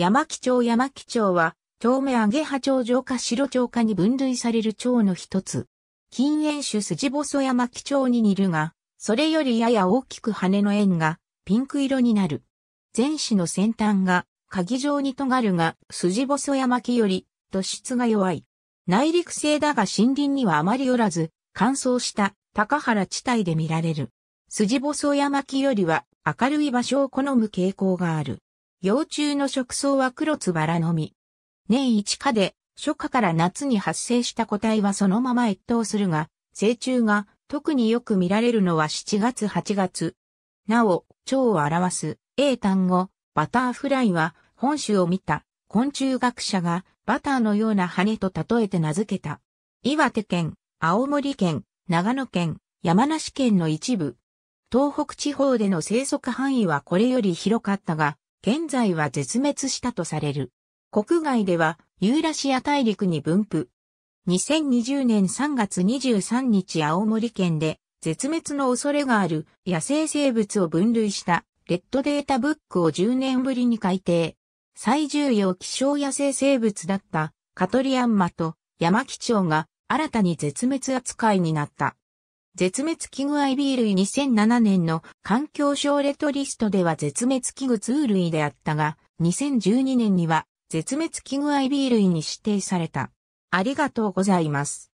山木町山木町は、町上揚葉町城下白町下に分類される町の一つ。近縁種筋細山木町に似るが、それよりやや大きく羽の円がピンク色になる。前肢の先端が鍵状に尖るが、筋細山木より突出が弱い。内陸性だが森林にはあまりおらず、乾燥した高原地帯で見られる。筋細山木よりは明るい場所を好む傾向がある。幼虫の食草は黒つばらのみ。年一夏で、初夏から夏に発生した個体はそのまま越冬するが、成虫が特によく見られるのは7月8月。なお、蝶を表す英単語、バターフライは本種を見た昆虫学者がバターのような羽と例えて名付けた。岩手県、青森県、長野県、山梨県の一部。東北地方での生息範囲はこれより広かったが、現在は絶滅したとされる。国外ではユーラシア大陸に分布。2020年3月23日青森県で絶滅の恐れがある野生生物を分類したレッドデータブックを10年ぶりに改定。最重要希少野生生物だったカトリアンマとヤマキチョウが新たに絶滅扱いになった。絶滅危惧 IB 類2007年の環境省レトリストでは絶滅危惧通類であったが、2012年には絶滅危惧 IB 類に指定された。ありがとうございます。